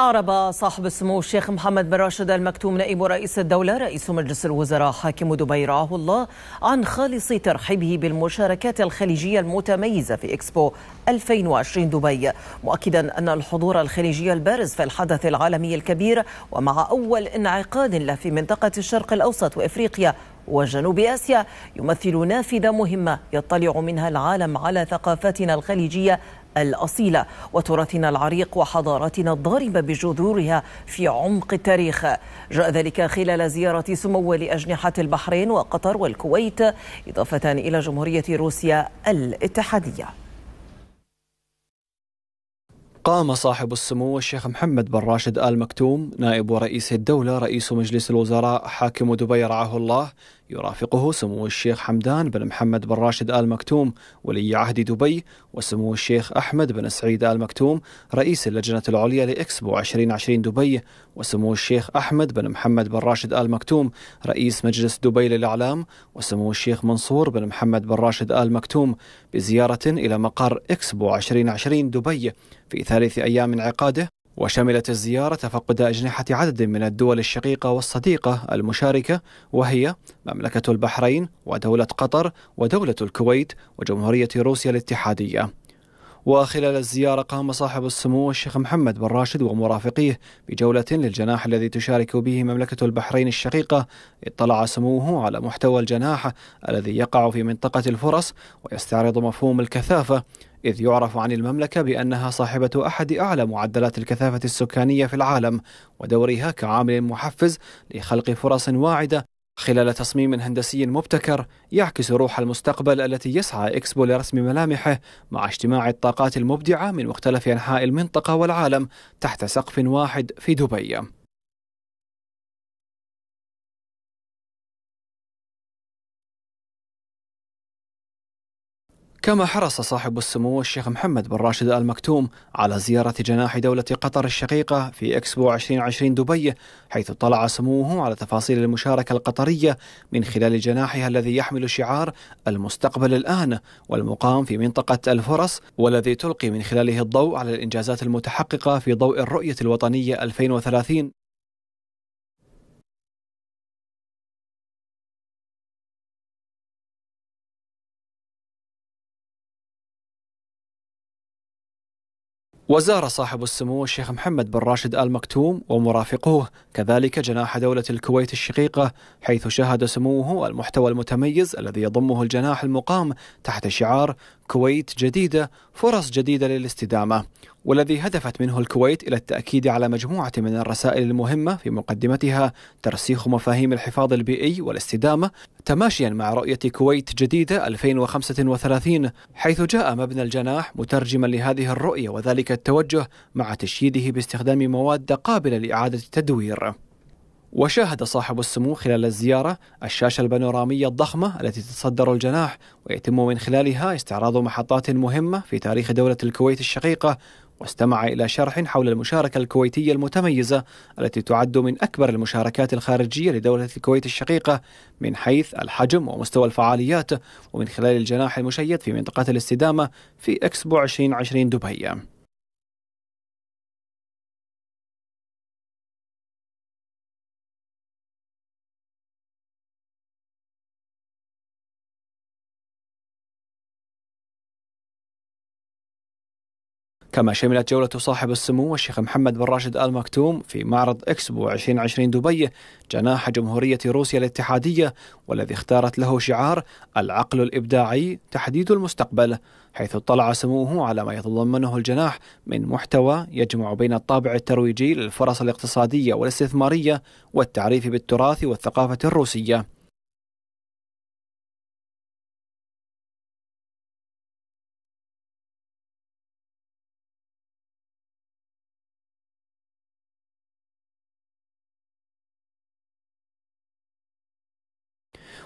أعرب صاحب السمو الشيخ محمد بن راشد المكتوم نائب رئيس الدولة رئيس مجلس الوزراء حاكم دبي رعاه الله عن خالص ترحيبه بالمشاركات الخليجية المتميزة في إكسبو 2020 دبي مؤكدا أن الحضور الخليجي البارز في الحدث العالمي الكبير ومع أول انعقاد له في منطقة الشرق الأوسط وإفريقيا وجنوب آسيا يمثل نافذة مهمة يطلع منها العالم على ثقافتنا الخليجية الأصيلة وتراثنا العريق وحضارتنا الضاربة بجذورها في عمق التاريخ جاء ذلك خلال زيارة سمو لأجنحة البحرين وقطر والكويت إضافة إلى جمهورية روسيا الاتحادية قام صاحب السمو الشيخ محمد بن راشد آل مكتوم نائب رئيس الدولة رئيس مجلس الوزراء حاكم دبي رعاه الله يرافقه سمو الشيخ حمدان بن محمد بن راشد آل مكتوم ولي عهد دبي وسمو الشيخ أحمد بن سعيد آل مكتوم رئيس اللجنة العليا لإكسبو 2020 دبي وسمو الشيخ أحمد بن محمد بن راشد آل مكتوم رئيس مجلس دبي للإعلام وسمو الشيخ منصور بن محمد بن راشد آل مكتوم بزيارة إلى مقر إكسبو 2020 دبي في ثالث أيام انعقاده وشملت الزيارة تفقد أجنحة عدد من الدول الشقيقة والصديقة المشاركة وهي مملكة البحرين ودولة قطر ودولة الكويت وجمهورية روسيا الاتحادية وخلال الزيارة قام صاحب السمو الشيخ محمد بن راشد ومرافقيه بجولة للجناح الذي تشارك به مملكة البحرين الشقيقة اطلع سموه على محتوى الجناح الذي يقع في منطقة الفرص ويستعرض مفهوم الكثافة إذ يعرف عن المملكة بأنها صاحبة أحد أعلى معدلات الكثافة السكانية في العالم ودورها كعامل محفز لخلق فرص واعدة خلال تصميم هندسي مبتكر يعكس روح المستقبل التي يسعى إكسبو لرسم ملامحه مع اجتماع الطاقات المبدعة من مختلف أنحاء المنطقة والعالم تحت سقف واحد في دبي كما حرص صاحب السمو الشيخ محمد بن راشد آل مكتوم على زيارة جناح دولة قطر الشقيقة في إكسبو 2020 دبي حيث اطلع سموه على تفاصيل المشاركة القطرية من خلال جناحها الذي يحمل شعار المستقبل الآن والمقام في منطقة الفرص والذي تلقي من خلاله الضوء على الإنجازات المتحققة في ضوء الرؤية الوطنية 2030 وزار صاحب السمو الشيخ محمد بن راشد آل مكتوم ومرافقوه كذلك جناح دولة الكويت الشقيقة حيث شهد سموه المحتوى المتميز الذي يضمه الجناح المقام تحت شعار كويت جديدة فرص جديدة للاستدامة والذي هدفت منه الكويت إلى التأكيد على مجموعة من الرسائل المهمة في مقدمتها ترسيخ مفاهيم الحفاظ البيئي والاستدامة تماشيا مع رؤية كويت جديدة 2035 حيث جاء مبنى الجناح مترجما لهذه الرؤية وذلك التوجه مع تشييده باستخدام مواد قابلة لإعادة التدوير وشاهد صاحب السمو خلال الزيارة الشاشة البانورامية الضخمة التي تتصدر الجناح ويتم من خلالها استعراض محطات مهمة في تاريخ دولة الكويت الشقيقة واستمع إلى شرح حول المشاركة الكويتية المتميزة التي تعد من أكبر المشاركات الخارجية لدولة الكويت الشقيقة من حيث الحجم ومستوى الفعاليات ومن خلال الجناح المشيد في منطقة الاستدامة في إكسبو 2020 دبي كما شملت جولة صاحب السمو الشيخ محمد بن راشد آل مكتوم في معرض إكسبو 2020 دبي جناح جمهورية روسيا الاتحادية والذي اختارت له شعار العقل الإبداعي تحديد المستقبل حيث اطلع سموه على ما يتضمنه الجناح من محتوى يجمع بين الطابع الترويجي للفرص الاقتصادية والاستثمارية والتعريف بالتراث والثقافة الروسية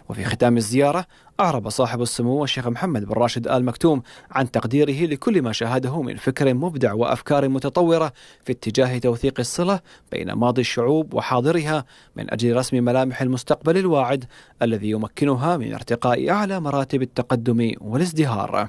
وفي ختام الزيارة أعرب صاحب السمو الشيخ محمد بن راشد آل مكتوم عن تقديره لكل ما شاهده من فكر مبدع وأفكار متطورة في اتجاه توثيق الصلة بين ماضي الشعوب وحاضرها من أجل رسم ملامح المستقبل الواعد الذي يمكنها من ارتقاء أعلى مراتب التقدم والازدهار